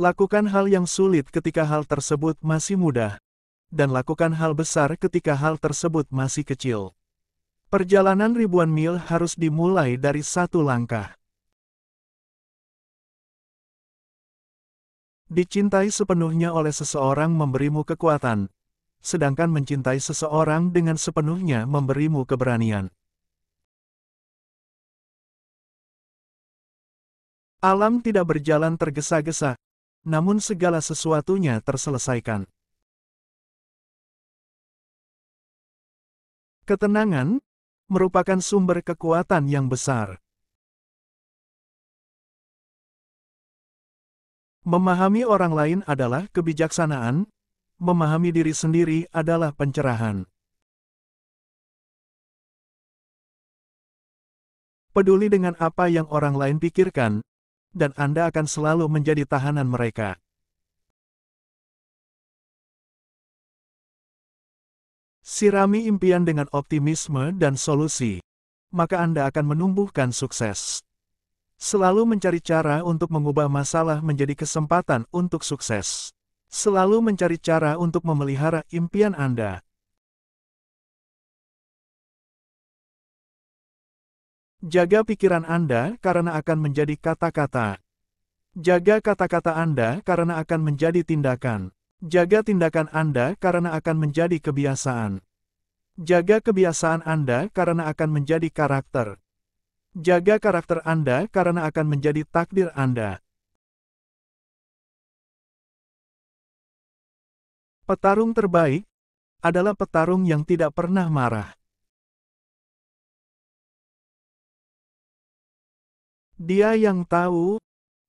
Lakukan hal yang sulit ketika hal tersebut masih mudah, dan lakukan hal besar ketika hal tersebut masih kecil. Perjalanan ribuan mil harus dimulai dari satu langkah. Dicintai sepenuhnya oleh seseorang memberimu kekuatan, sedangkan mencintai seseorang dengan sepenuhnya memberimu keberanian. Alam tidak berjalan tergesa-gesa, namun segala sesuatunya terselesaikan. Ketenangan merupakan sumber kekuatan yang besar. Memahami orang lain adalah kebijaksanaan, memahami diri sendiri adalah pencerahan. Peduli dengan apa yang orang lain pikirkan dan Anda akan selalu menjadi tahanan mereka. Sirami impian dengan optimisme dan solusi, maka Anda akan menumbuhkan sukses. Selalu mencari cara untuk mengubah masalah menjadi kesempatan untuk sukses. Selalu mencari cara untuk memelihara impian Anda. Jaga pikiran Anda karena akan menjadi kata-kata. Jaga kata-kata Anda karena akan menjadi tindakan. Jaga tindakan Anda karena akan menjadi kebiasaan. Jaga kebiasaan Anda karena akan menjadi karakter. Jaga karakter Anda karena akan menjadi takdir Anda. Petarung terbaik adalah petarung yang tidak pernah marah. Dia yang tahu,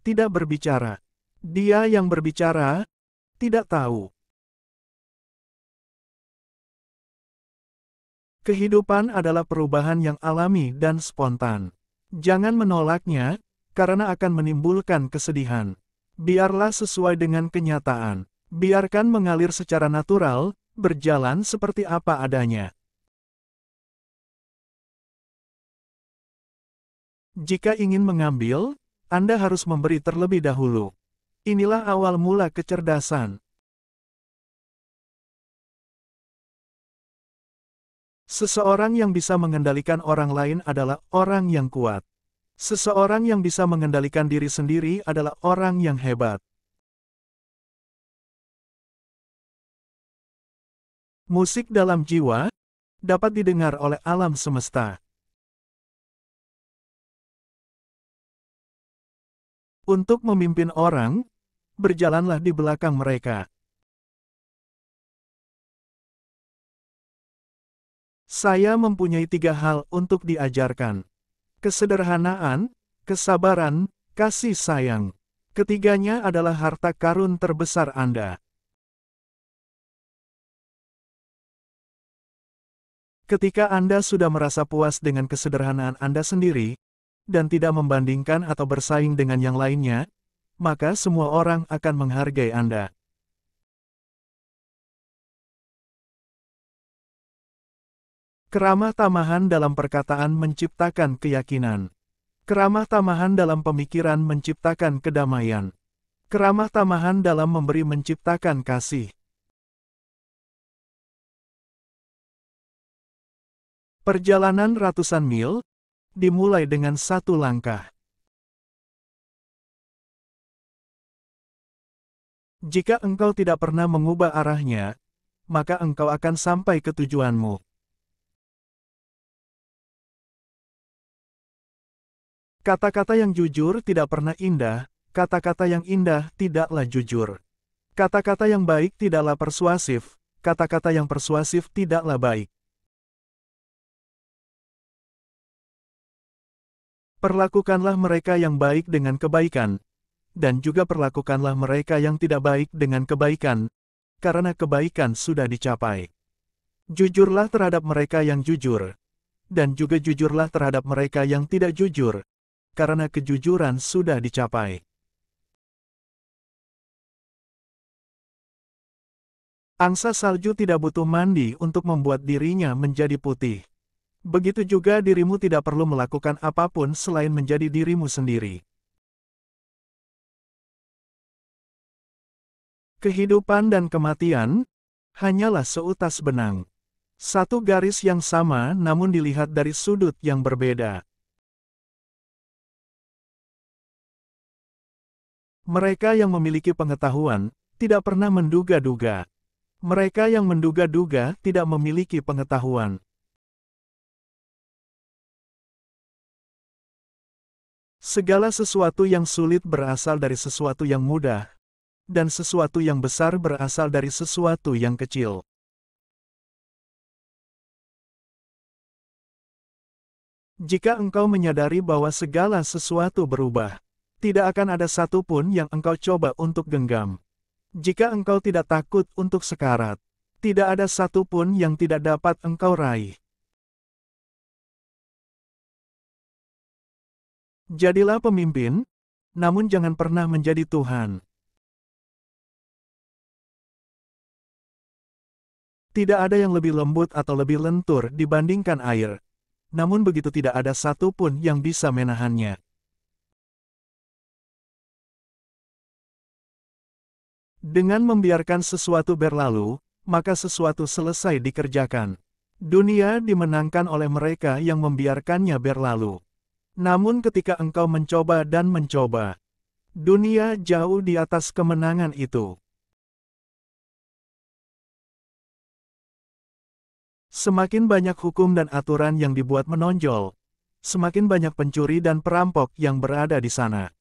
tidak berbicara. Dia yang berbicara, tidak tahu. Kehidupan adalah perubahan yang alami dan spontan. Jangan menolaknya, karena akan menimbulkan kesedihan. Biarlah sesuai dengan kenyataan. Biarkan mengalir secara natural, berjalan seperti apa adanya. Jika ingin mengambil, Anda harus memberi terlebih dahulu. Inilah awal mula kecerdasan. Seseorang yang bisa mengendalikan orang lain adalah orang yang kuat. Seseorang yang bisa mengendalikan diri sendiri adalah orang yang hebat. Musik dalam jiwa dapat didengar oleh alam semesta. Untuk memimpin orang, berjalanlah di belakang mereka. Saya mempunyai tiga hal untuk diajarkan. Kesederhanaan, kesabaran, kasih sayang. Ketiganya adalah harta karun terbesar Anda. Ketika Anda sudah merasa puas dengan kesederhanaan Anda sendiri, dan tidak membandingkan atau bersaing dengan yang lainnya, maka semua orang akan menghargai Anda. Keramah tamahan dalam perkataan menciptakan keyakinan. Keramah tamahan dalam pemikiran menciptakan kedamaian. Keramah tamahan dalam memberi menciptakan kasih. Perjalanan ratusan mil, dimulai dengan satu langkah. Jika engkau tidak pernah mengubah arahnya, maka engkau akan sampai ke tujuanmu. Kata-kata yang jujur tidak pernah indah, kata-kata yang indah tidaklah jujur. Kata-kata yang baik tidaklah persuasif, kata-kata yang persuasif tidaklah baik. Perlakukanlah mereka yang baik dengan kebaikan, dan juga perlakukanlah mereka yang tidak baik dengan kebaikan, karena kebaikan sudah dicapai. Jujurlah terhadap mereka yang jujur, dan juga jujurlah terhadap mereka yang tidak jujur, karena kejujuran sudah dicapai. Angsa salju tidak butuh mandi untuk membuat dirinya menjadi putih. Begitu juga dirimu tidak perlu melakukan apapun selain menjadi dirimu sendiri. Kehidupan dan kematian hanyalah seutas benang. Satu garis yang sama namun dilihat dari sudut yang berbeda. Mereka yang memiliki pengetahuan tidak pernah menduga-duga. Mereka yang menduga-duga tidak memiliki pengetahuan. Segala sesuatu yang sulit berasal dari sesuatu yang mudah, dan sesuatu yang besar berasal dari sesuatu yang kecil. Jika engkau menyadari bahwa segala sesuatu berubah, tidak akan ada satupun yang engkau coba untuk genggam. Jika engkau tidak takut untuk sekarat, tidak ada satupun yang tidak dapat engkau raih. Jadilah pemimpin, namun jangan pernah menjadi Tuhan. Tidak ada yang lebih lembut atau lebih lentur dibandingkan air. Namun begitu tidak ada satupun yang bisa menahannya. Dengan membiarkan sesuatu berlalu, maka sesuatu selesai dikerjakan. Dunia dimenangkan oleh mereka yang membiarkannya berlalu. Namun ketika engkau mencoba dan mencoba, dunia jauh di atas kemenangan itu. Semakin banyak hukum dan aturan yang dibuat menonjol, semakin banyak pencuri dan perampok yang berada di sana.